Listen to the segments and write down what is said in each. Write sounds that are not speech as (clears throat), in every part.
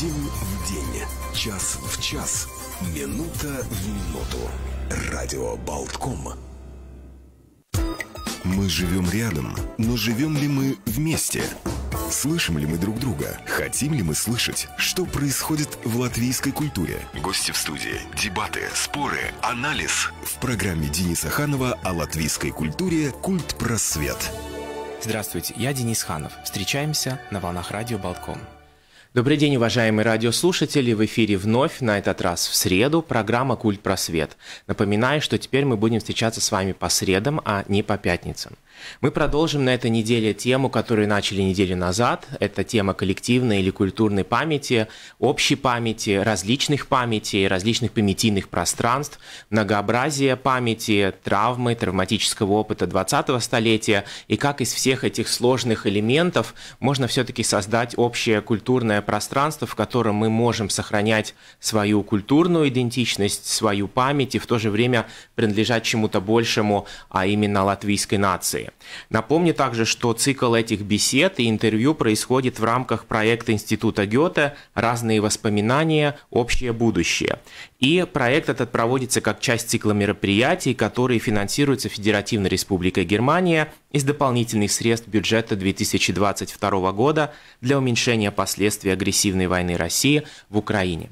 День в день, час в час, минута в минуту. Радио Болтком. Мы живем рядом, но живем ли мы вместе? Слышим ли мы друг друга? Хотим ли мы слышать, что происходит в латвийской культуре? Гости в студии, дебаты, споры, анализ. В программе Дениса Ханова о латвийской культуре «Культ просвет». Здравствуйте, я Денис Ханов. Встречаемся на волнах радио «Болтком». Добрый день, уважаемые радиослушатели. В эфире вновь, на этот раз в среду, программа «Культ просвет». Напоминаю, что теперь мы будем встречаться с вами по средам, а не по пятницам. Мы продолжим на этой неделе тему, которую начали неделю назад. Это тема коллективной или культурной памяти, общей памяти, различных памятей, различных памятийных пространств, многообразия памяти, травмы, травматического опыта 20-го столетия и как из всех этих сложных элементов можно все-таки создать общее культурное пространство, в котором мы можем сохранять свою культурную идентичность, свою память и в то же время принадлежать чему-то большему, а именно латвийской нации. Напомню также, что цикл этих бесед и интервью происходит в рамках проекта Института Гёте «Разные воспоминания. Общее будущее». И проект этот проводится как часть цикла мероприятий, которые финансируются Федеративной Республикой Германия из дополнительных средств бюджета 2022 года для уменьшения последствий агрессивной войны России в Украине.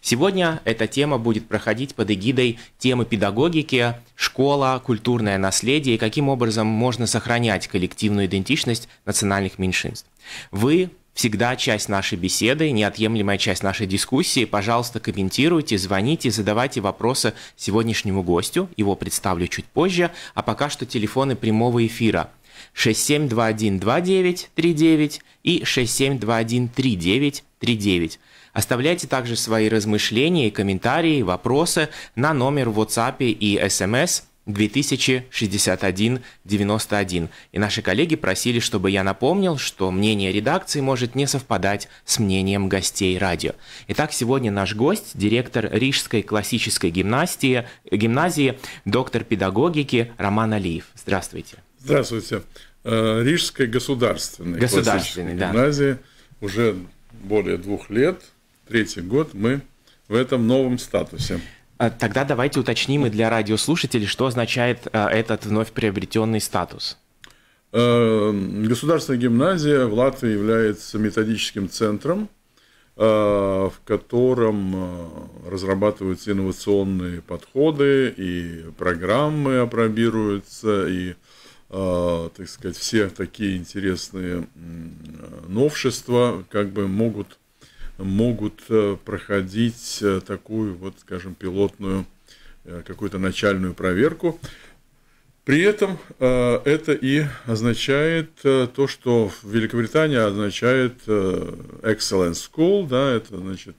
Сегодня эта тема будет проходить под эгидой темы педагогики, школа, культурное наследие и каким образом можно сохранять коллективную идентичность национальных меньшинств. Вы всегда часть нашей беседы, неотъемлемая часть нашей дискуссии. Пожалуйста, комментируйте, звоните, задавайте вопросы сегодняшнему гостю. Его представлю чуть позже. А пока что телефоны прямого эфира 67212939 и 67213939. Оставляйте также свои размышления и комментарии, вопросы на номер в WhatsApp и SMS 2061 91. И наши коллеги просили, чтобы я напомнил, что мнение редакции может не совпадать с мнением гостей радио. Итак, сегодня наш гость, директор Рижской классической гимнастии, гимназии, доктор педагогики Роман Алиев. Здравствуйте. Здравствуйте. Э, Рижской государственной, государственной да. гимназии уже более двух лет – третий год мы в этом новом статусе. Э, тогда давайте уточним и для радиослушателей, что означает э, этот вновь приобретенный статус. Э, государственная гимназия в Латвии является методическим центром, в котором разрабатываются инновационные подходы и программы опробируются, и, так сказать, все такие интересные новшества как бы могут могут э, проходить э, такую вот, скажем, пилотную э, какую-то начальную проверку. При этом это и означает то, что в Великобритании означает excellent school, да, это значит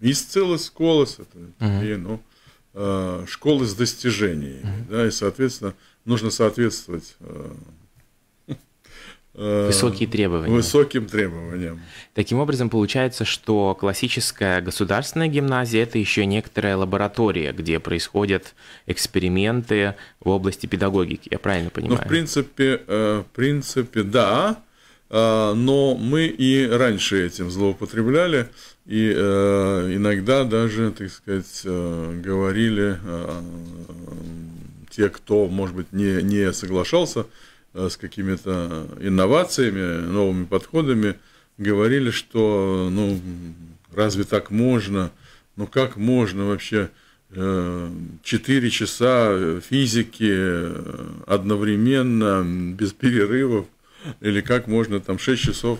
исцелы сколос, это такие, ну, школы с достижениями, да, и, соответственно, нужно соответствовать Э, Высокие требования. Высоким требованиям. Таким образом, получается, что классическая государственная гимназия – это еще некоторая лаборатория, где происходят эксперименты в области педагогики, я правильно ну, понимаю? Ну, в принципе, э, в принципе, да, э, но мы и раньше этим злоупотребляли, и иногда даже, так сказать, говорили те, кто, может быть, не, не соглашался – Э, с какими-то инновациями, новыми подходами, говорили, что ну, разве так можно, ну как можно вообще 4 э, часа физики э, одновременно, без перерывов, или как можно там 6 часов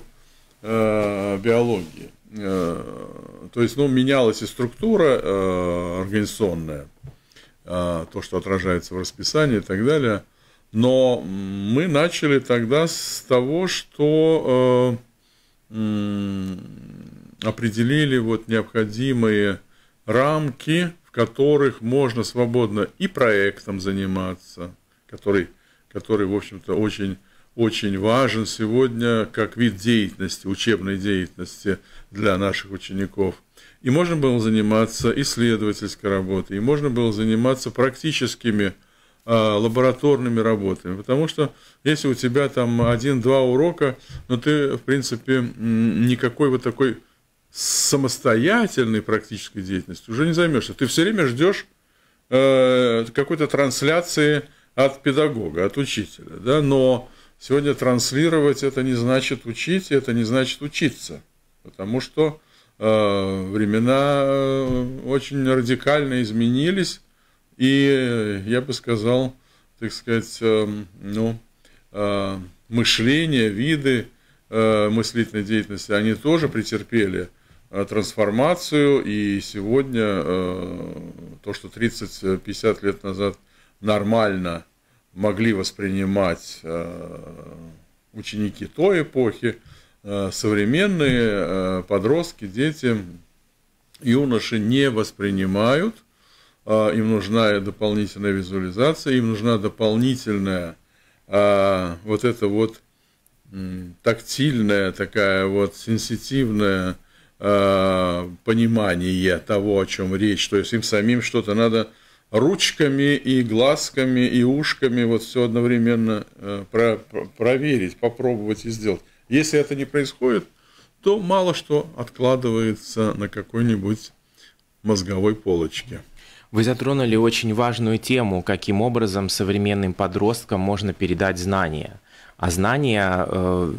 биологии. То есть, ну, менялась и структура организационная, то, что отражается в расписании и так далее – но мы начали тогда с того, что э, определили вот необходимые рамки, в которых можно свободно и проектом заниматься, который, который в общем-то, очень очень важен сегодня как вид деятельности, учебной деятельности для наших учеников. И можно было заниматься исследовательской работой, и можно было заниматься практическими работами Э, лабораторными работами. Потому что если у тебя там один-два урока, но ну, ты, в принципе, никакой вот такой самостоятельной практической деятельности уже не займешься. Ты все время ждешь э, какой-то трансляции от педагога, от учителя. Да? Но сегодня транслировать это не значит учить, это не значит учиться. Потому что э, времена очень радикально изменились, и, я бы сказал, так сказать, эм, ну, э, мышление, виды э, мыслительной деятельности, они тоже претерпели э, трансформацию, и сегодня то, что 30-50 лет назад нормально могли воспринимать ученики той эпохи, современные подростки, дети, юноши не воспринимают – а, им нужна дополнительная визуализация, им нужна дополнительная а, вот эта вот тактильная такая вот сенситивная а, понимание того, о чем речь. То есть им самим что-то надо ручками и глазками и ушками вот все одновременно э, про проверить, попробовать и сделать. Если это не происходит, то мало что откладывается на какой-нибудь мозговой полочке. Вы затронули очень важную тему, каким образом современным подросткам можно передать знания. А знания э,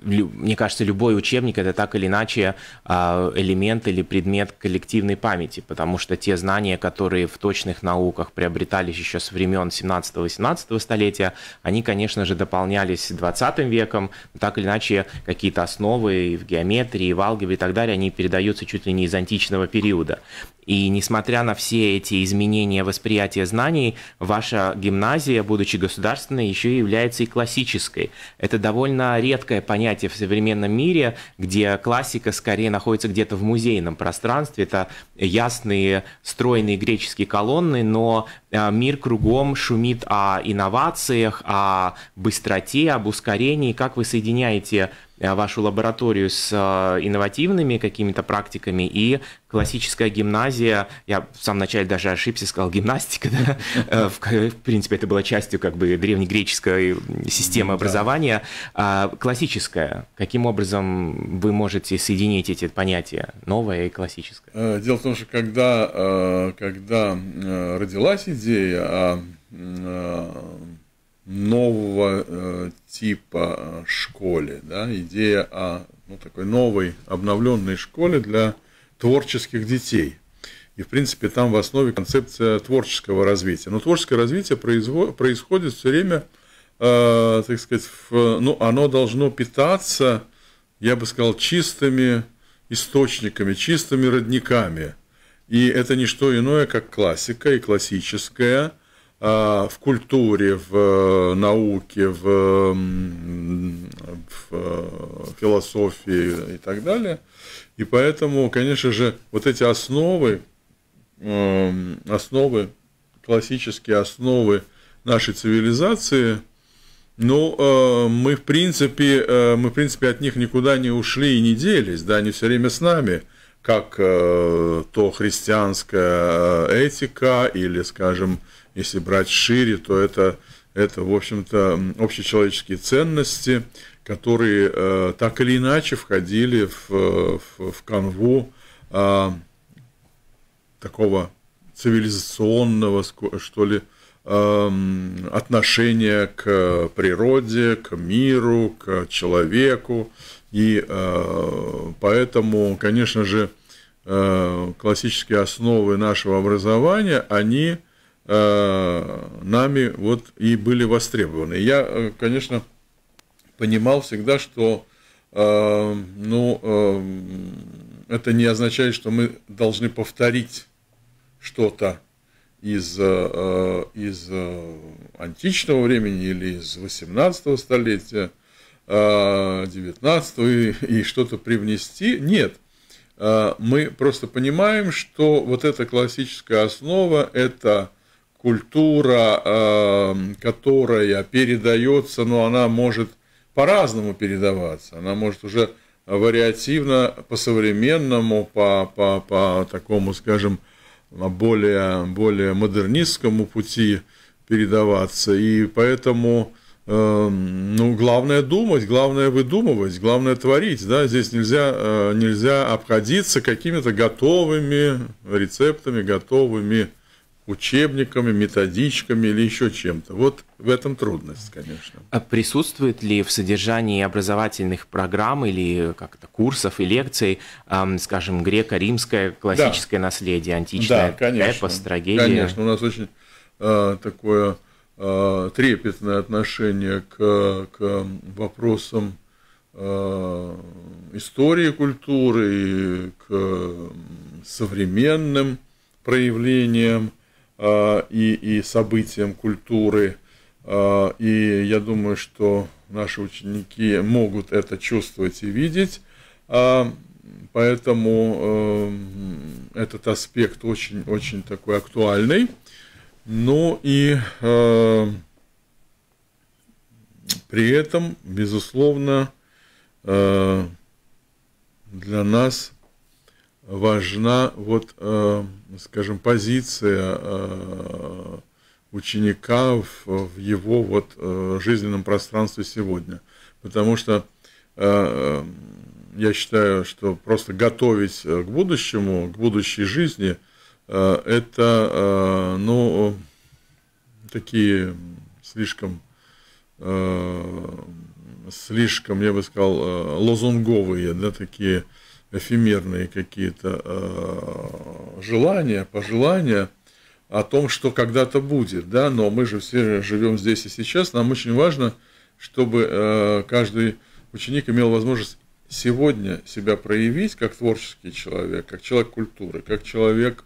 мне кажется, любой учебник это так или иначе а, элемент или предмет коллективной памяти, потому что те знания, которые в точных науках приобретались еще с времен 17-18 столетия, они, конечно же, дополнялись 20 веком, так или иначе какие-то основы и в геометрии, и в алгебре и так далее, они передаются чуть ли не из античного периода. И несмотря на все эти изменения восприятия знаний, ваша гимназия, будучи государственной, еще и является и классической. Это довольно редкое понятие понятие в современном мире, где классика скорее находится где-то в музейном пространстве. Это ясные стройные греческие колонны, но а, мир кругом шумит о инновациях, о быстроте, об ускорении. Как вы соединяете Э, вашу лабораторию с э, инновативными какими-то практиками и классическая гимназия, я в самом начале даже ошибся, сказал гимнастика, (laughs) да? Э, в, принципе, это было частью как бы древнегреческой системы образования, а, классическая. Каким образом вы можете соединить эти понятия, новое и классическое? Дело в том, что когда, когда родилась идея о нового э, типа э, школе, да, идея о ну, такой новой обновленной школе для творческих детей. И, в принципе, там в основе концепция творческого развития. Но творческое развитие произво- происходит все время, э, так сказать, в, ну, оно должно питаться, я бы сказал, чистыми источниками, чистыми родниками. И это не что иное, как классика и классическая – Э, в культуре, в э, науке, в, в э, философии и так далее. И поэтому, конечно же, вот эти основы, основы, классические основы нашей цивилизации, ну, мы в принципе, мы в принципе от них никуда не ушли и не делись, да, они все время с нами как то христианская этика или, скажем, если брать шире, то это, это в общем-то, общечеловеческие ценности, которые э, так или иначе входили в, э, в, в канву э, такого цивилизационного, что ли, э, отношения к природе, к миру, к человеку. И э, поэтому, конечно же, э, классические основы нашего образования, они Э, нами вот и были востребованы. Я, э, конечно, понимал всегда, что э, ну, это не означает, что мы должны повторить что-то из, из античного времени или из 18 столетия, 19 и, и что-то привнести. Нет, мы просто понимаем, что вот эта классическая основа – это культура, э, которая передается, но она может по-разному передаваться. Она может уже вариативно, по-современному, по, по, по такому, скажем, более, более модернистскому пути передаваться. И поэтому э, ну, главное думать, главное выдумывать, главное творить, да, здесь нельзя, э, нельзя обходиться какими-то готовыми рецептами, готовыми учебниками, методичками или еще чем-то. Вот в этом трудность, конечно. А присутствует ли в содержании образовательных программ или как-то курсов и лекций, эм, скажем, греко-римское классическое да. наследие, античное да, эпос, трагедия? Конечно, у нас очень э, такое э, трепетное отношение к, к вопросам э, истории культуры и к современным проявлениям Э, и, и событиям культуры. Э, и я думаю, что наши ученики могут это чувствовать и видеть. Э, поэтому этот аспект очень-очень такой актуальный. Ну и при этом, безусловно, для нас важна вот, э, скажем, позиция э, ученика в, его вот э, жизненном пространстве сегодня. Потому что я считаю, что просто готовить к будущему, к будущей жизни, это, ну, такие слишком слишком, я бы сказал, лозунговые, да, такие эфемерные какие-то э, желания, пожелания о том, что когда-то будет, да, но мы же все живем здесь и сейчас, нам очень важно, чтобы э, каждый ученик имел возможность сегодня себя проявить как творческий человек, как человек культуры, как человек,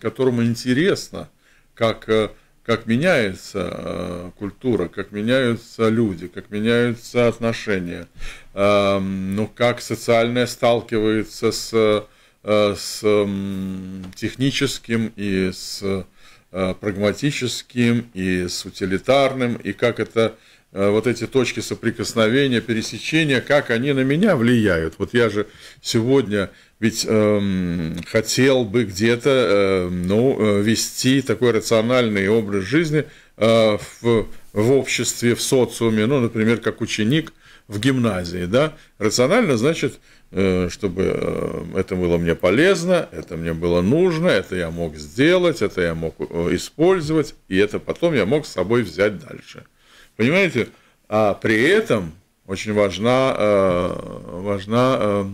которому интересно, как э, как меняется э, культура, как меняются люди, как меняются отношения, эм, ну, как социальное сталкивается с, э, с техническим и с э, прагматическим, и с утилитарным, и как это вот эти точки соприкосновения, пересечения, как они на меня влияют. Вот я же сегодня ведь эм, хотел бы где-то эм, ну, э, ну, вести такой рациональный образ жизни э, в, в обществе, в социуме, ну, например, как ученик в гимназии, да, рационально значит, э, чтобы э, это было мне полезно, это мне было нужно, это я мог сделать, это я мог э, использовать, и это потом я мог с собой взять дальше. Понимаете? А при этом очень важна, э, важна э,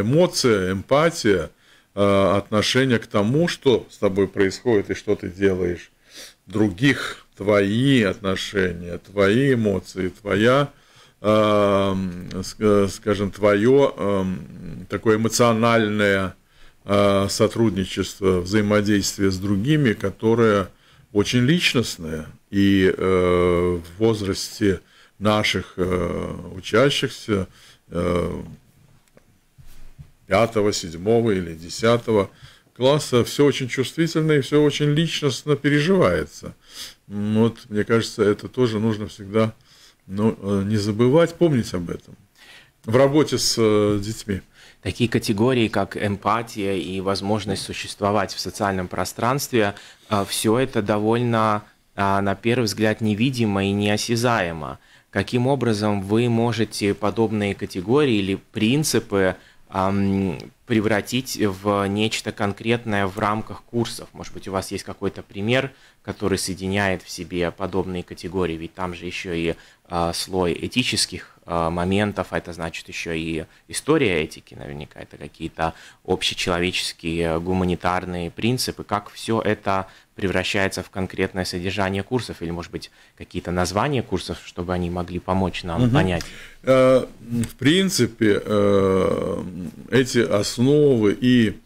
эмоция, эмпатия, э, отношение к тому, что с тобой происходит и что ты делаешь. Других, твои отношения, твои эмоции, твоя, скажем, твое такое эмоциональное сотрудничество, взаимодействие с другими, которое очень личностное. И в возрасте наших э, учащихся э, 5, 7 или 10 класса, все очень чувствительно и все очень личностно переживается. Вот, мне кажется, это тоже нужно всегда ну, э, не забывать, помнить об этом в работе с э, детьми. Такие категории, как эмпатия и возможность существовать в социальном пространстве, э, все это довольно, э, на первый взгляд, невидимо и неосязаемо каким образом вы можете подобные категории или принципы эм, превратить в нечто конкретное в рамках курсов. Может быть, у вас есть какой-то пример, который соединяет в себе подобные категории, ведь там же еще и э, слой этических а, моментов, а это значит еще и история этики, наверняка это какие-то общечеловеческие гуманитарные принципы, как все это превращается в конкретное содержание курсов или, может быть, какие-то названия курсов, чтобы они могли помочь нам угу. понять? Э, в принципе, э, эти основы и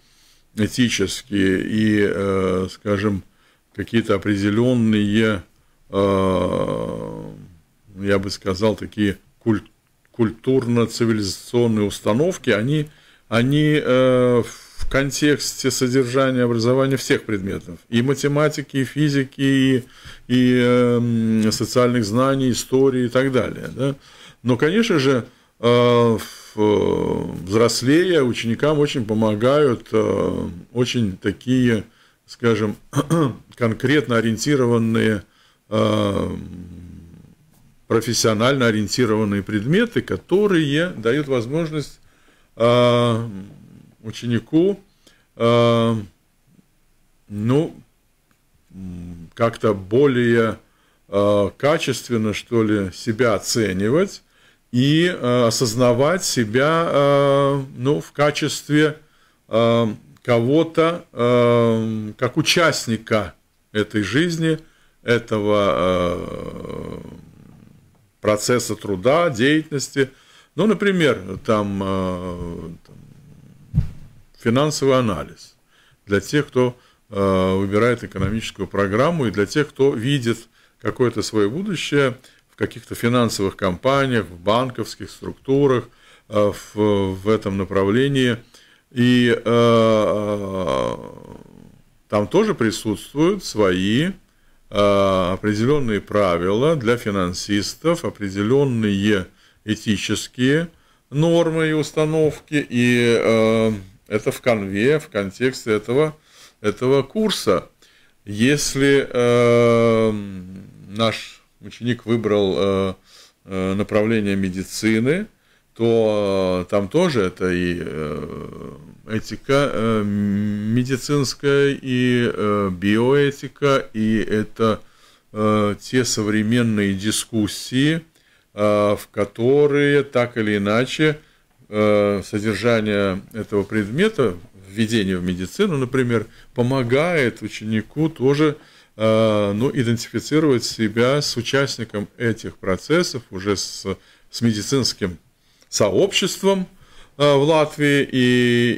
этические, и, э, скажем, какие-то определенные, я бы сказал, такие культурно-цивилизационные установки, они, они в контексте содержания образования всех предметов. И математики, и физики, и, и э, социальных знаний, истории и так далее. Да? Но, конечно же, э, э взрослея ученикам очень помогают э, очень такие, скажем, (clears throat) конкретно ориентированные э, профессионально ориентированные предметы, которые дают возможность э, ученику, э, ну, как-то более э, качественно, что ли, себя оценивать и э, осознавать себя, э, ну, в качестве э, кого-то, э, как участника этой жизни, этого э, процесса труда, деятельности. Ну, например, там, э, там финансовый анализ для тех, кто э, выбирает экономическую программу и для тех, кто видит какое-то свое будущее в каких-то финансовых компаниях, в банковских структурах, э, в, в этом направлении. И э, э, там тоже присутствуют свои э, определенные правила для финансистов, определенные этические нормы и установки, и э, это в конве, в контексте этого, этого курса. Если э, наш ученик выбрал э, э направление медицины, то э, там тоже это и э, этика медицинская, и биоэтика, и это те современные дискуссии, в которые так или иначе Э, содержание этого предмета, введение в медицину, например, помогает ученику тоже э, ну, идентифицировать себя с участником этих процессов, уже с, с медицинским сообществом э, в Латвии, и,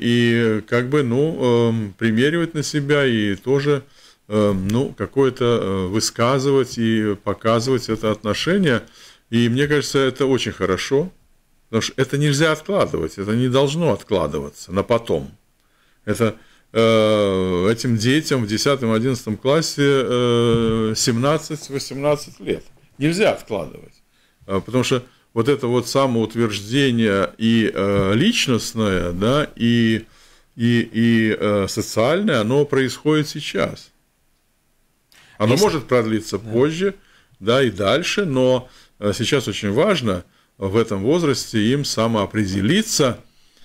и как бы, ну, эм, примеривать на себя и тоже, эм, ну, какое-то высказывать и показывать это отношение. И мне кажется, это очень хорошо – Потому что это нельзя откладывать, это не должно откладываться на потом. Это э, этим детям в 10-11 классе э, 17-18 лет. Нельзя откладывать. Э, потому что вот это вот самоутверждение и э, личностное, да, и, и, и э, социальное, оно происходит сейчас. Оно Если... может продлиться да. позже, да, и дальше, но э, сейчас очень важно в этом возрасте им самоопределиться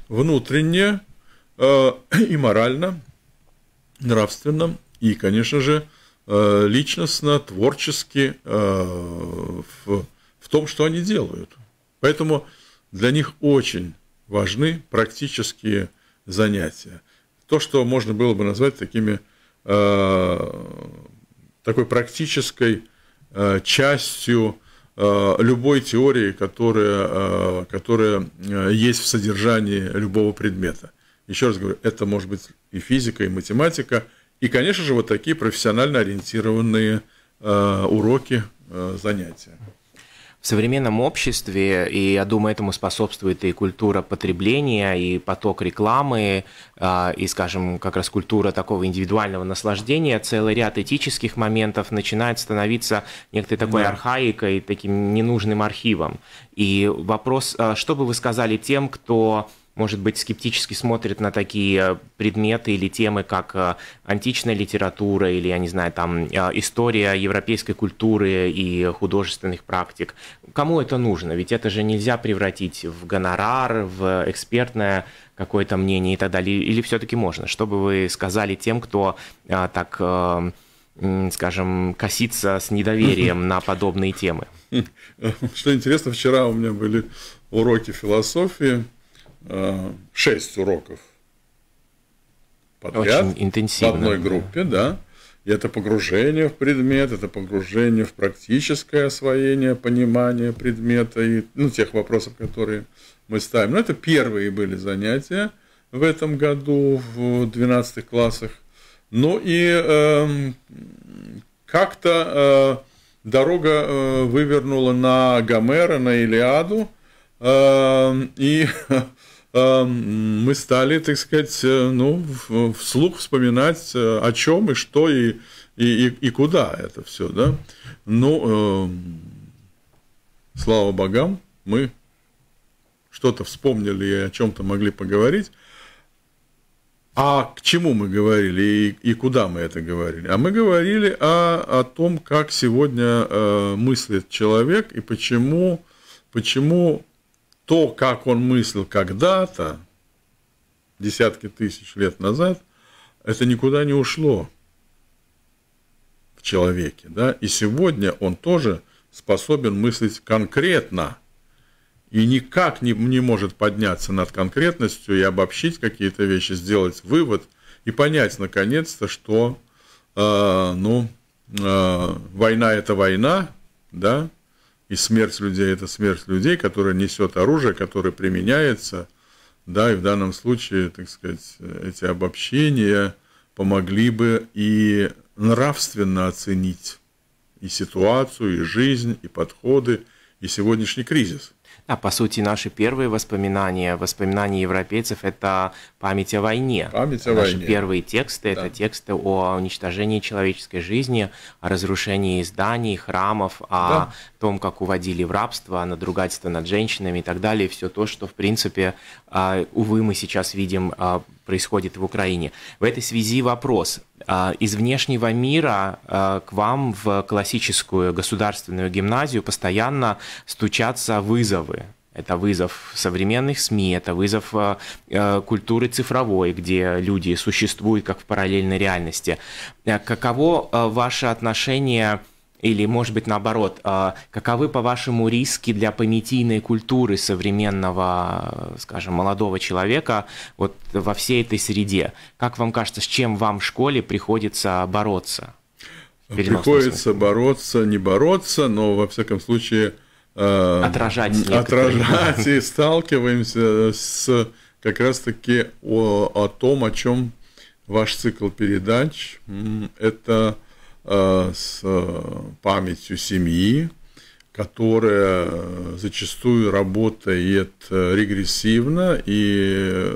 внутренне э, (clears throat) и морально, нравственно и, конечно же, э, личностно, творчески э, в, в том, что они делают. Поэтому для них очень важны практические занятия. То, что можно было бы назвать такими, такой практической частью Э, любой теории, которая, э, которая э, есть в содержании любого предмета. Еще раз говорю, это может быть и физика, и математика, и, конечно же, вот такие профессионально ориентированные уроки, занятия в современном обществе, и я думаю, этому способствует и культура потребления, и поток рекламы, а, и, скажем, как раз культура такого индивидуального наслаждения, целый ряд этических моментов начинает становиться некоторой такой да. архаикой, таким ненужным архивом. И вопрос, а, что бы вы сказали тем, кто может быть, скептически смотрят на такие э, предметы или темы, как э, античная литература или, я не знаю, там, э, история европейской культуры и художественных практик. Кому это нужно? Ведь это же нельзя превратить в гонорар, в экспертное какое-то мнение и так далее. Или все-таки можно? Что бы вы сказали тем, кто так скажем, коситься с недоверием на подобные темы. (laughs) Что интересно, вчера у меня были уроки философии, 6 э, уроков подряд Очень интенсивно, в одной группе, да. да. Это погружение в предмет, это погружение в практическое освоение, понимание предмета и ну, тех вопросов, которые мы ставим. Но это первые были занятия в этом году в 12 классах. Ну и э, как-то э, дорога э, вывернула на Гомера, на Илиаду, э, и (laughs) А, мы стали, так сказать, э, ну, вслух вспоминать, э, о чем и что и, и, и куда это все, да. Ну, э, слава богам, мы что-то вспомнили и о чем-то могли поговорить. А к чему мы говорили и, и куда мы это говорили? А мы говорили о, о том, как сегодня э, мыслит человек и почему, почему то, как он мыслил когда-то, десятки тысяч лет назад, это никуда не ушло в человеке. Да? И сегодня он тоже способен мыслить конкретно и никак не, не может подняться над конкретностью и обобщить какие-то вещи, сделать вывод и понять наконец-то, что э, ну, э, война – это война, да, и смерть людей – это смерть людей, которая несет оружие, которое применяется. Да, и в данном случае, так сказать, эти обобщения помогли бы и нравственно оценить и ситуацию, и жизнь, и подходы, и сегодняшний кризис. А по сути, наши первые воспоминания, воспоминания европейцев – это память о войне. Память о наши войне. первые тексты да. – это тексты о уничтожении человеческой жизни, о разрушении зданий, храмов, о да. том, как уводили в рабство, о надругательстве над женщинами и так далее. Все то, что, в принципе, а, увы, мы сейчас видим а, происходит в Украине. В этой связи вопрос. А, из внешнего мира а, к вам в классическую государственную гимназию постоянно стучатся вызовы. Это вызов современных СМИ, это вызов э, культуры цифровой, где люди существуют как в параллельной реальности. Каково э, ваше отношение к или, может быть, наоборот, а, каковы, по-вашему, риски для понятийной культуры современного, скажем, молодого человека вот во всей этой среде? Как вам кажется, с чем вам в школе приходится бороться? Приходится смысле? бороться, не бороться, но, во всяком случае, а, отражать, некоторые. отражать и сталкиваемся с как раз-таки о, о том, о чем ваш цикл передач. Это Э, с э, памятью семьи, которая зачастую работает э, регрессивно и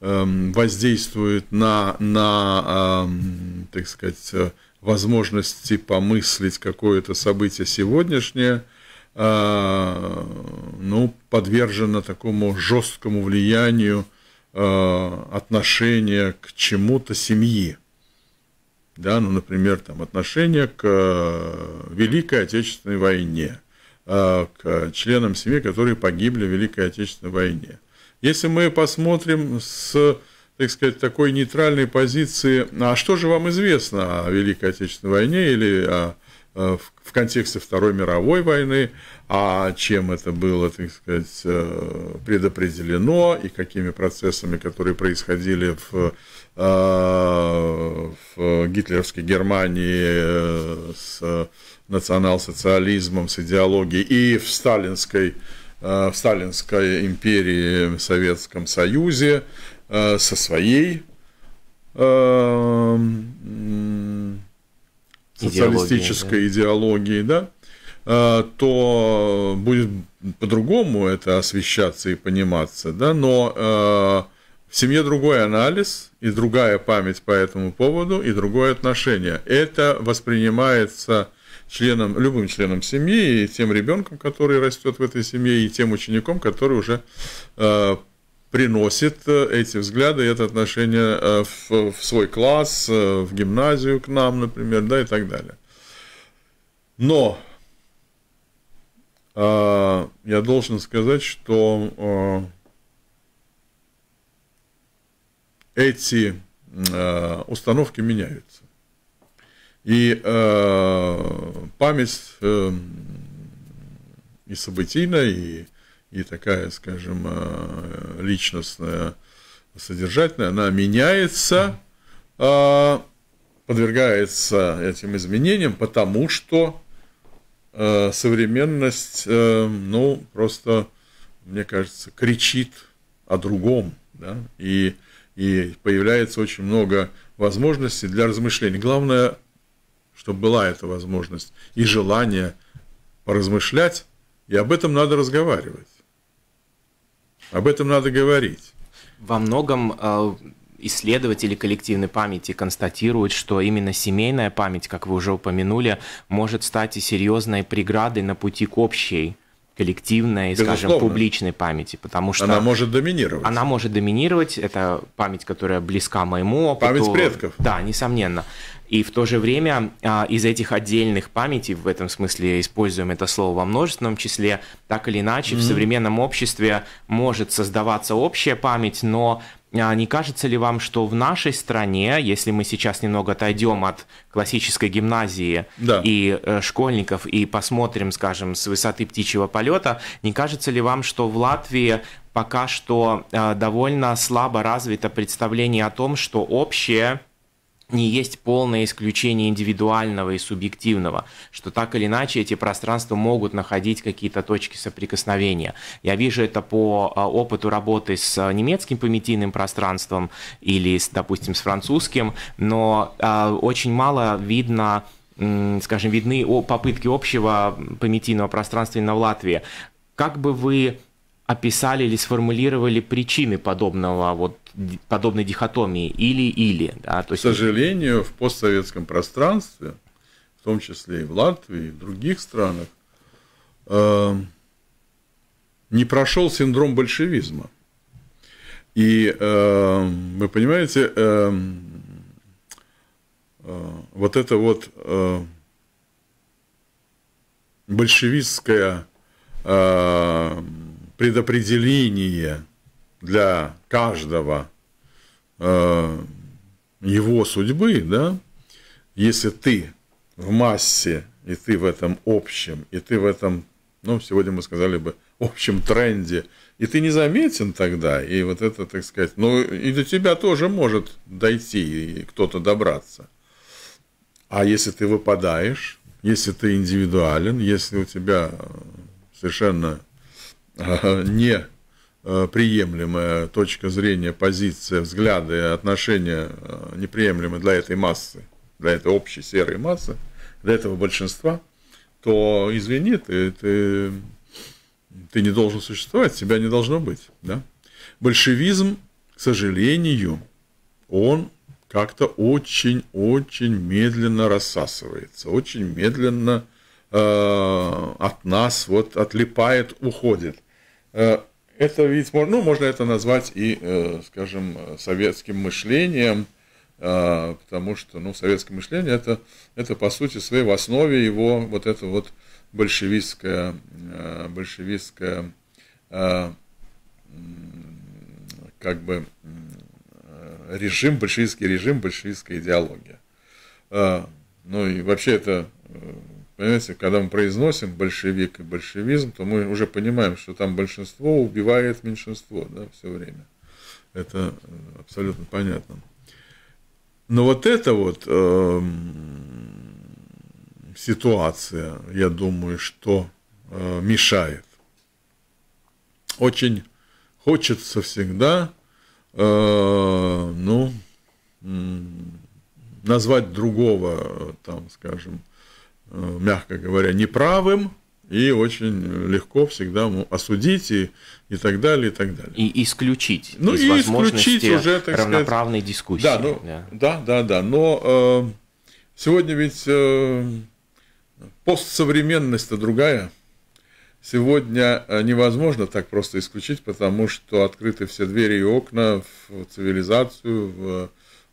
эм, воздействует на, на эм, так сказать, возможности помыслить какое-то событие сегодняшнее, ну, подвержена такому жесткому влиянию отношения к чему-то семьи да, ну, например, там, отношение к э, Великой Отечественной войне, э, к членам семьи, которые погибли в Великой Отечественной войне. Если мы посмотрим с так сказать, такой нейтральной позиции, а что же вам известно о Великой Отечественной войне или о, э, в контексте Второй мировой войны, а чем это было, так сказать, предопределено и какими процессами, которые происходили в Э, в гитлеровской Германии э, с национал-социализмом, с идеологией и в сталинской, э, в сталинской империи, в Советском Союзе со своей социалистической идеологией, да, то будет по-другому это освещаться и пониматься, да, но в семье другой анализ и другая память по этому поводу и другое отношение. Это воспринимается членом, любым членом семьи и тем ребенком, который растет в этой семье, и тем учеником, который уже э, приносит э, эти взгляды, и это отношение э, в, в свой класс, э, в гимназию к нам, например, да, и так далее. Но э, я должен сказать, что эти э, установки меняются. И э, память э, и событийная, и, и такая, скажем, э, личностная, содержательная, она меняется, э, подвергается этим изменениям, потому что э, современность, э, ну, просто, мне кажется, кричит о другом, да, и и появляется очень много возможностей для размышлений. Главное, чтобы была эта возможность и желание поразмышлять, и об этом надо разговаривать. Об этом надо говорить. Во многом э, исследователи коллективной памяти констатируют, что именно семейная память, как вы уже упомянули, может стать и серьезной преградой на пути к общей коллективной, Безусловно. скажем, публичной памяти, потому что... Она может доминировать. Она может доминировать, это память, которая близка моему опыту. Память предков. Да, несомненно. И в то же время а, из этих отдельных памятей, в этом смысле используем это слово во множественном числе, так или иначе mm-hmm. в современном обществе может создаваться общая память, но а не кажется ли вам, что в нашей стране, если мы сейчас немного отойдем от классической гимназии да. и э, школьников и посмотрим, скажем, с высоты птичьего полета, не кажется ли вам, что в Латвии пока что э, довольно слабо развито представление о том, что общее не есть полное исключение индивидуального и субъективного, что так или иначе эти пространства могут находить какие-то точки соприкосновения. Я вижу это по а, опыту работы с а, немецким понятийным пространством или, с, допустим, с французским, но а, очень мало видно скажем, видны попытки общего пометийного пространства именно в Латвии. Как бы вы описали или сформулировали причины подобного вот подобной дихотомии или или да, то есть... к сожалению в постсоветском пространстве в том числе и в Латвии и в других странах э, не прошел синдром большевизма и э, вы понимаете э, э, вот это вот э, большевистская э, предопределение для каждого э, его судьбы, да, если ты в массе, и ты в этом общем, и ты в этом, ну, сегодня мы сказали бы, общем тренде, и ты не заметен тогда, и вот это, так сказать, ну, и до тебя тоже может дойти и кто-то добраться. А если ты выпадаешь, если ты индивидуален, если у тебя э, совершенно (laughs) не э, приемлемая точка зрения, позиция, взгляды, отношения э, неприемлемы для этой массы, для этой общей серой массы, для этого большинства, то, извини, ты, ты, ты не должен существовать, тебя не должно быть. Да? Большевизм, к сожалению, он как-то очень-очень медленно рассасывается, очень медленно рассасывается Э, от нас вот отлипает, уходит. Э, это ведь, ну, можно это назвать и, э, скажем, советским мышлением, потому что, ну, советское мышление это, это по сути своей в основе его вот это вот большевистское, большевистское как бы режим, большевистский режим, большевистская идеология. Ну и вообще это Понимаете, когда мы произносим большевик и большевизм, то мы уже понимаем, что там большинство убивает меньшинство да, все время. Это э, абсолютно понятно. Но вот эта вот э, ситуация, я думаю, что э, мешает. Очень хочется всегда, э, ну, назвать другого, э, там, скажем, Э, мягко говоря, неправым, и очень легко всегда осудить и, и так далее, и так далее. И исключить ну, из и возможности исключить уже, так равноправной сказать, дискуссии. Да, ну, да. да, да, да. Но э, сегодня ведь э, постсовременность-то другая. Сегодня э, невозможно так просто исключить, потому что открыты все двери и окна в цивилизацию, в э,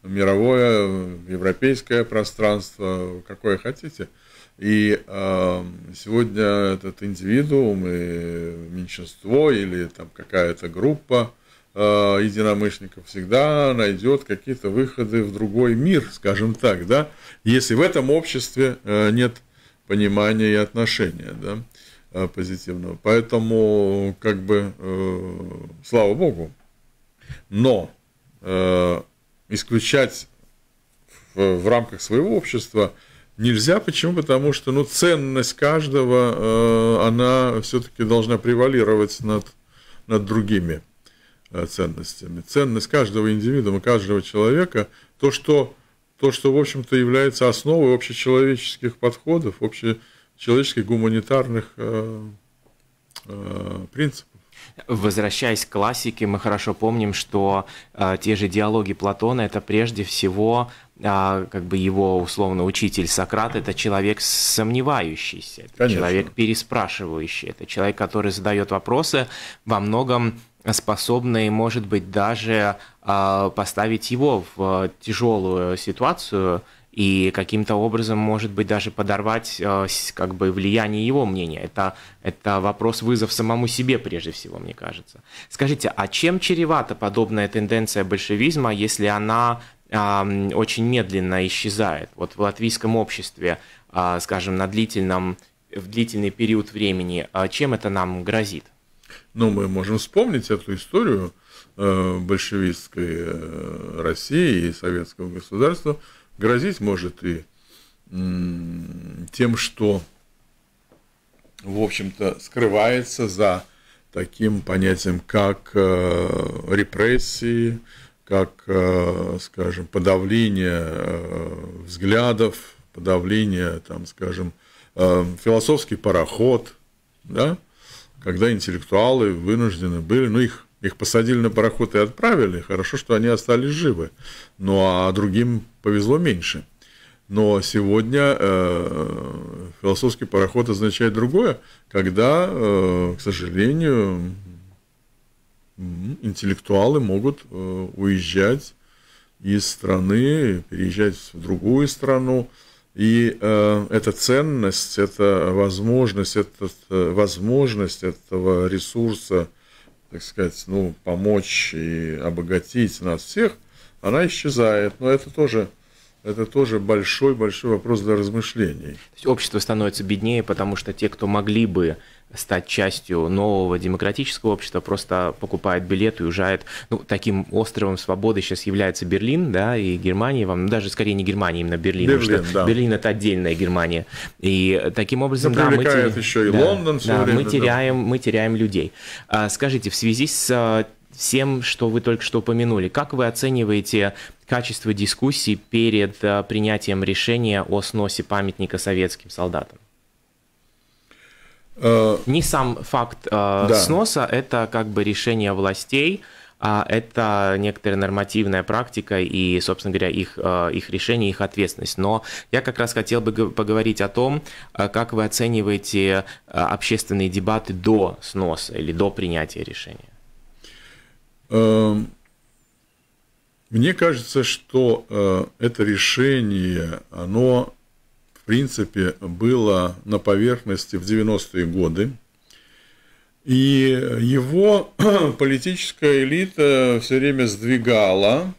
мировое, в европейское пространство, какое хотите – и э, сегодня этот индивидуум и меньшинство или там какая-то группа э, единомышленников всегда найдет какие-то выходы в другой мир, скажем так, да, если в этом обществе э, нет понимания и отношения, да, э, позитивного. Поэтому, как бы, э, слава богу. Но э, исключать в, в рамках своего общества – Нельзя, почему? Потому что ну, ценность каждого, э, она все-таки должна превалировать над, над другими э, ценностями. Ценность каждого индивидуума, каждого человека, то, что, то, что в общем-то, является основой общечеловеческих подходов, общечеловеческих гуманитарных э, э, принципов. Возвращаясь к классике, мы хорошо помним, что э, те же диалоги Платона это прежде всего а, как бы его условно учитель Сократ это человек сомневающийся, это человек переспрашивающий, это человек, который задает вопросы во многом способные, может быть, даже а, поставить его в тяжелую ситуацию и каким-то образом, может быть, даже подорвать а, как бы влияние его мнения. Это, это вопрос вызов самому себе, прежде всего, мне кажется. Скажите, а чем чревата подобная тенденция большевизма, если она очень медленно исчезает. Вот в латвийском обществе, а, скажем, на длительном, в длительный период времени, а, чем это нам грозит? Ну, мы можем вспомнить эту историю э, большевистской э, России и советского государства. Грозить может и тем, что, в общем-то, скрывается за таким понятием, как э, репрессии, как, э, скажем, подавление э, взглядов, подавление, там, скажем, э, философский пароход, да, когда интеллектуалы вынуждены были, ну, их, их посадили на пароход и отправили, хорошо, что они остались живы, ну, а другим повезло меньше. Но сегодня э, философский пароход означает другое, когда, э, к сожалению, интеллектуалы могут э, уезжать из страны, переезжать в другую страну. И э, эта ценность, эта возможность, эта э, возможность этого ресурса, так сказать, ну, помочь и обогатить нас всех, она исчезает. Но это тоже это тоже большой-большой вопрос для размышлений. То есть общество становится беднее, потому что те, кто могли бы стать частью нового демократического общества, просто покупает билет и уезжает. Ну, таким островом свободы сейчас является Берлин, да, и Германия, вам ну, даже скорее не Германия, именно Берлин, Берлин, что да. Берлин это отдельная Германия. И таким образом, да, мы, теря... еще и да, Лондон да, время, мы теряем, мы теряем людей. А, скажите, в связи с э, всем, что вы только что упомянули. Как вы оцениваете качество дискуссии перед э, принятием решения о сносе памятника советским солдатам? Э, Не сам факт э, да. сноса, это как бы решение властей, а это некоторая нормативная практика и, собственно говоря, их, э, их решение, их ответственность. Но я как раз хотел бы поговорить о том, как вы оцениваете общественные дебаты до сноса или до принятия решения. Эм, мне кажется, что э, это решение, оно, в принципе, было на поверхности в 90-е годы. И его (clears throat) политическая элита все время сдвигала.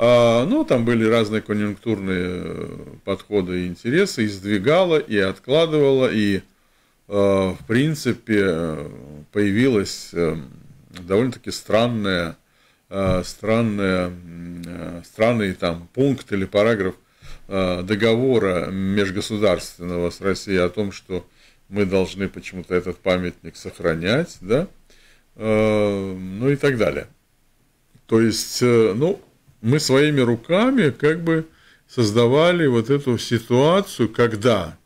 А, ну, там были разные конъюнктурные э, подходы и интересы, и сдвигала, и откладывала, и, э, в принципе, появилась эм, довольно-таки странное, э, странное, э, странный там пункт или параграф э, договора межгосударственного с Россией о том, что мы должны почему-то этот памятник сохранять, да, ну и так далее. То есть, ну, мы своими руками как бы создавали вот эту ситуацию, когда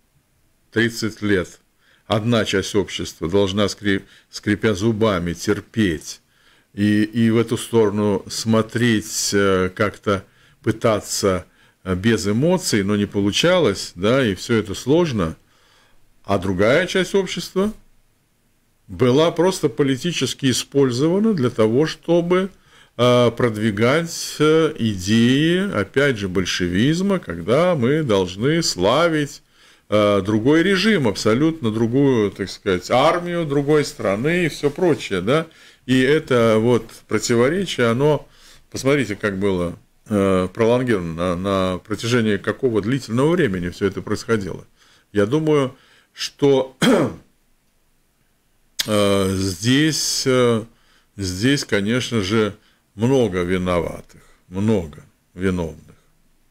30 лет одна часть общества должна, скрип, скрипя зубами, терпеть и, и в эту сторону смотреть, э, как-то пытаться э, без эмоций, но не получалось, да, и все это сложно. А другая часть общества была просто политически использована для того, чтобы э, продвигать идеи, опять же, большевизма, когда мы должны славить Э, другой режим, абсолютно другую, так сказать, армию другой страны и все прочее, да. И это вот противоречие, оно, посмотрите, как было э, пролонгировано, на, на протяжении какого длительного времени все это происходило. Я думаю, что (clears throat) э, здесь, э, здесь, конечно же, много виноватых, много виновных.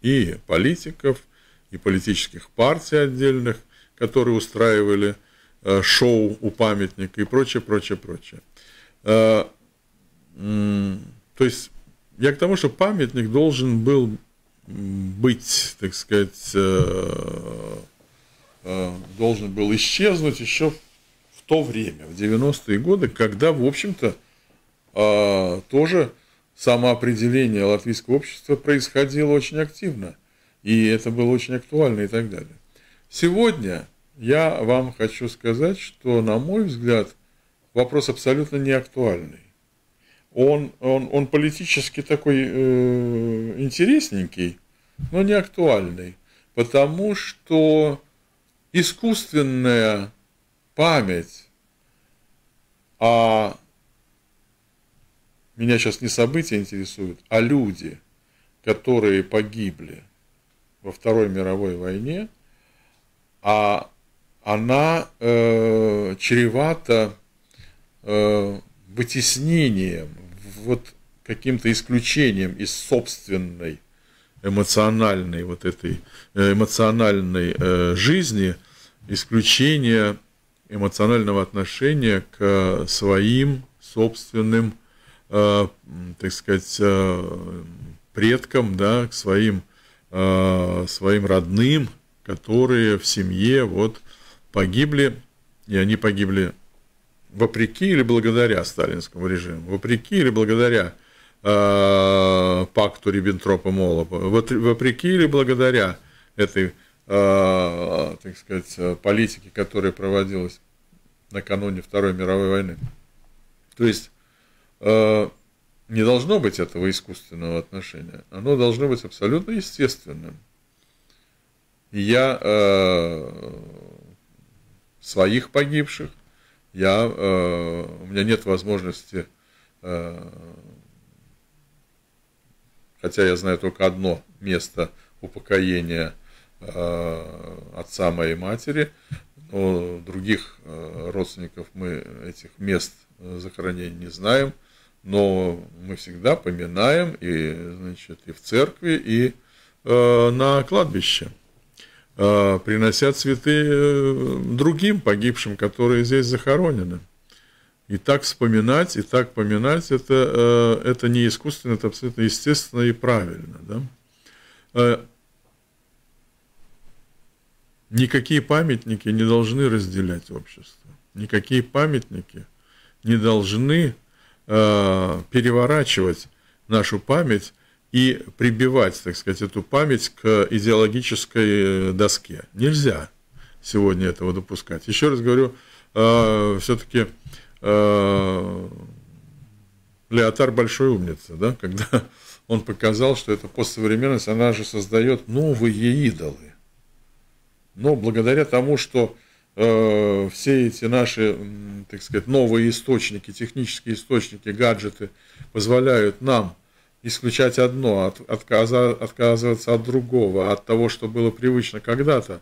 И политиков, и политических партий отдельных, которые устраивали э, шоу у памятника и прочее, прочее, прочее. Э, то есть я к тому, что памятник должен был быть, так сказать, э, должен был исчезнуть еще в то время, в 90-е годы, когда, в общем-то, тоже самоопределение латвийского общества происходило очень активно. И это было очень актуально и так далее. Сегодня я вам хочу сказать, что, на мой взгляд, вопрос абсолютно не актуальный. Он, он, он политически такой э, интересненький, но не актуальный. Потому что искусственная память А Меня сейчас не события интересуют, а люди, которые погибли – во Второй мировой войне, а она э, чревата э, вытеснением, вот каким-то исключением из собственной эмоциональной вот этой э, эмоциональной э, жизни, исключение эмоционального отношения к своим собственным, э, так сказать, э, предкам, да, к своим э, своим родным, которые в семье вот погибли, и они погибли вопреки или благодаря сталинскому режиму, вопреки или благодаря э, пакту Риббентропа-Молотова, вопреки или благодаря этой, э, так сказать, политике, которая проводилась накануне Второй мировой войны. То есть, э, не должно быть этого искусственного отношения. Оно должно быть абсолютно естественным. Я э, своих погибших, я, э, у меня нет возможности, э, хотя я знаю только одно место упокоения э, отца моей матери, но других э, родственников мы этих мест э, захоронения не знаем – но мы всегда поминаем и, значит, и в церкви, и э, на кладбище, э, принося цветы э, другим погибшим, которые здесь захоронены. И так вспоминать, и так поминать, это, э, это не искусственно, это абсолютно естественно и правильно. Да? Э, никакие памятники не должны разделять общество. Никакие памятники не должны Э, переворачивать нашу память и прибивать, так сказать, эту память к идеологической э, доске. Нельзя сегодня этого допускать. Еще раз говорю, все-таки э, э Леотар большой умница, да, когда он показал, что эта постсовременность, она же создает новые идолы. Но благодаря тому, что Э, все эти наши, так сказать, новые источники, технические источники, гаджеты позволяют нам исключать одно, от, отказа, отказываться от другого, от того, что было привычно когда-то.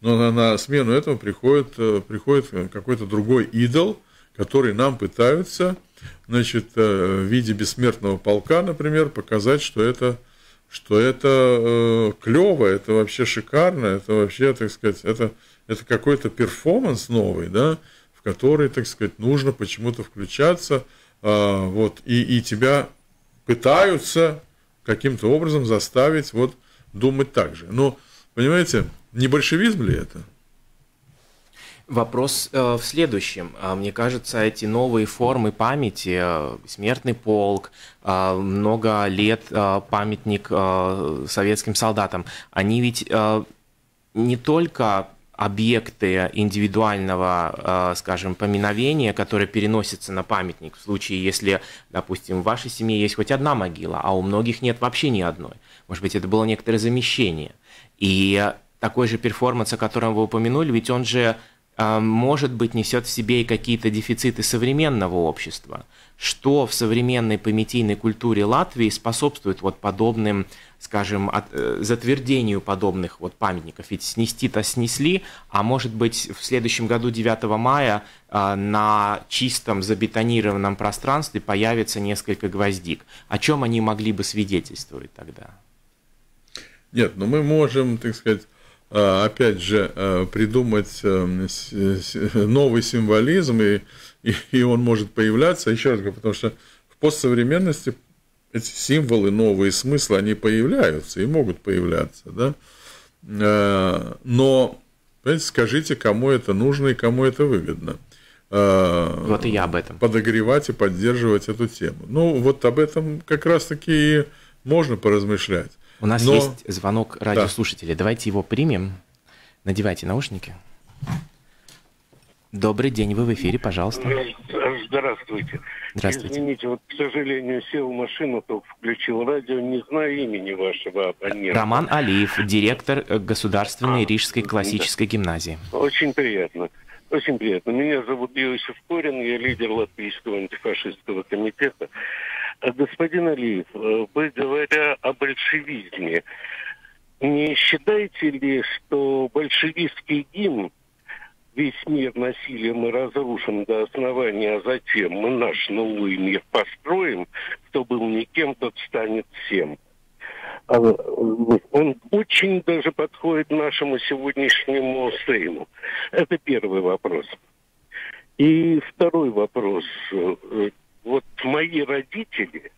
Но на, на смену этому приходит, э, приходит какой-то другой идол, который нам пытаются значит, э, в виде бессмертного полка, например, показать, что это, что это э, клево, это вообще шикарно, это вообще, так сказать, это это какой-то перформанс новый, да, в который, так сказать, нужно почему-то включаться, а, вот, и, и тебя пытаются каким-то образом заставить вот думать так же. Но, понимаете, не большевизм ли это? Вопрос э, в следующем. А, мне кажется, эти новые формы памяти, э, смертный полк, э, много лет памятник э, советским солдатам, они ведь э, не только объекты индивидуального, э, скажем, поминовения, которые переносятся на памятник в случае, если, допустим, в вашей семье есть хоть одна могила, а у многих нет вообще ни одной. Может быть, это было некоторое замещение. И такой же перформанс, о котором вы упомянули, ведь он же а, может быть, несет в себе и какие-то дефициты современного общества, что в современной понятийной культуре Латвии способствует вот подобным, скажем, от, э, затвердению подобных вот памятников. Ведь снести-то снесли, а может быть, в следующем году 9 мая а, на чистом забетонированном пространстве появится несколько гвоздик. О чем они могли бы свидетельствовать тогда? Нет, но ну мы можем, так сказать, а, опять же, э, придумать э, новый символизм, и, и, он может появляться, еще раз говорю, потому что в постсовременности эти символы, новые смыслы, они появляются и могут появляться, да, э, но, понимаете, скажите, кому это нужно и кому это выгодно. Вот и я об этом. Подогревать и поддерживать эту тему. Ну, вот об этом как раз-таки и можно поразмышлять. У нас Но... есть звонок радиослушателей. Да. Давайте его примем. Надевайте наушники. Добрый день, вы в эфире, пожалуйста. Здравствуйте. Здравствуйте. Извините, вот, к сожалению, сел в машину, только включил радио, не знаю имени вашего абонента. Роман Алиев, директор э, Государственной а, Рижской классической да. гимназии. Очень приятно. Очень приятно. Меня зовут Иосиф Корин, я лидер Латвийского антифашистского комитета. Господин Алиев, э, вы говоря о большевизме, не считаете ли, что большевистский гимн «Весь мир насилием и разрушим до основания, а затем мы наш новый мир построим, кто был никем, тот станет всем». А, э, он очень даже подходит нашему сегодняшнему Сейму. Это первый вопрос. И второй вопрос. Э, вот мои родители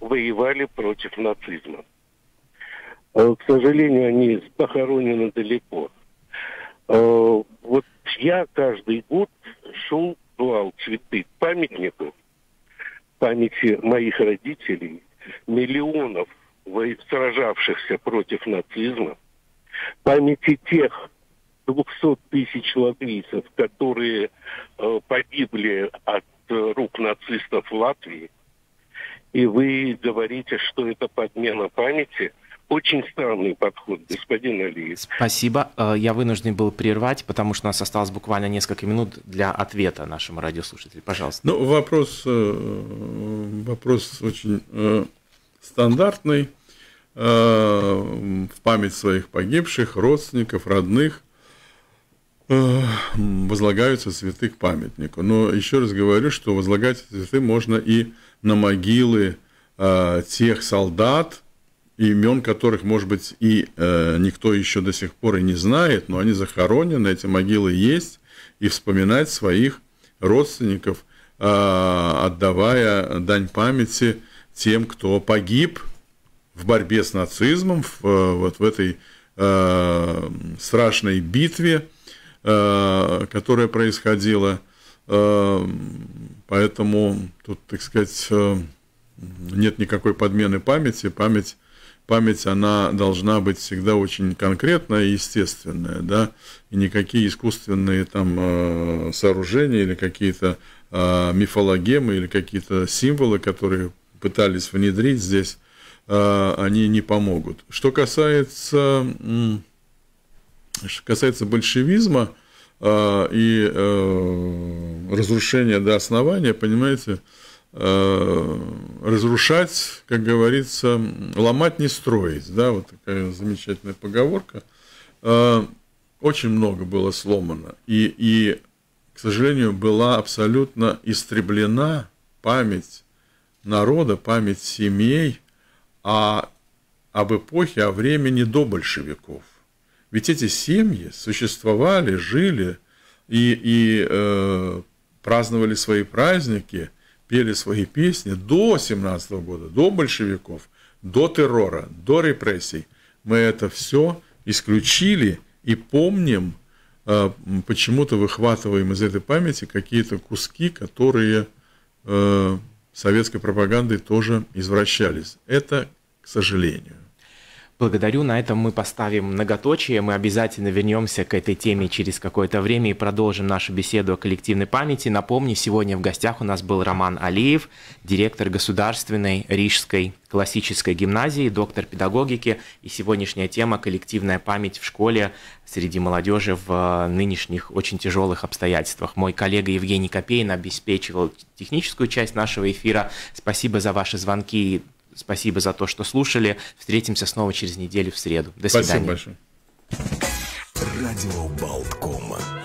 воевали против нацизма. Э, к сожалению, они похоронены далеко. Э, вот я каждый год шел, клал цветы к памятнику памяти моих родителей, миллионов сражавшихся против нацизма, памяти тех 200 тысяч латвийцев, которые э, погибли от рук нацистов Латвии, и вы говорите, что это подмена памяти, очень странный подход, господин Алиев. Спасибо. Э, я вынужден был прервать, потому что у нас осталось буквально несколько минут для ответа нашему радиослушателю. Пожалуйста. Ну, вопрос, э, вопрос очень э, стандартный. В память своих погибших, родственников, родных. Э, возлагаются цветы к памятнику. Но еще раз говорю, что возлагать цветы можно и на могилы э, тех солдат, имен которых, может быть, и э, никто еще до сих пор и не знает, но они захоронены, эти могилы есть, и вспоминать своих родственников, э, отдавая дань памяти тем, кто погиб в борьбе с нацизмом, в, э, вот в этой э, страшной битве – Э, которая происходила, э, Поэтому тут, так сказать, э, нет никакой подмены памяти. Память, память она должна быть всегда очень конкретная и естественная. Да? И никакие искусственные там сооружения или какие-то мифологемы или какие-то символы, которые пытались внедрить здесь, они не помогут. Что касается что касается большевизма э, и э, разрушения до основания, понимаете, э, разрушать, как говорится, ломать не строить, да, вот такая замечательная поговорка. Э, очень много было сломано, и, и, к сожалению, была абсолютно истреблена память народа, память семей, а об эпохе, о времени до большевиков. Ведь эти семьи существовали, жили и, и э, праздновали свои праздники, пели свои песни до 17 -го года, до большевиков, до террора, до репрессий. Мы это все исключили и помним, э, почему-то выхватываем из этой памяти какие-то куски, которые э, советской пропагандой тоже извращались. Это к сожалению. Благодарю. На этом мы поставим многоточие. Мы обязательно вернемся к этой теме через какое-то время и продолжим нашу беседу о коллективной памяти. Напомню, сегодня в гостях у нас был Роман Алиев, директор Государственной Рижской классической гимназии, доктор педагогики. И сегодняшняя тема – коллективная память в школе среди молодежи в э, нынешних очень тяжелых обстоятельствах. Мой коллега Евгений Копейн обеспечивал техническую часть нашего эфира. Спасибо за ваши звонки Спасибо за то, что слушали. Встретимся снова через неделю в среду. До свидания. Спасибо большое.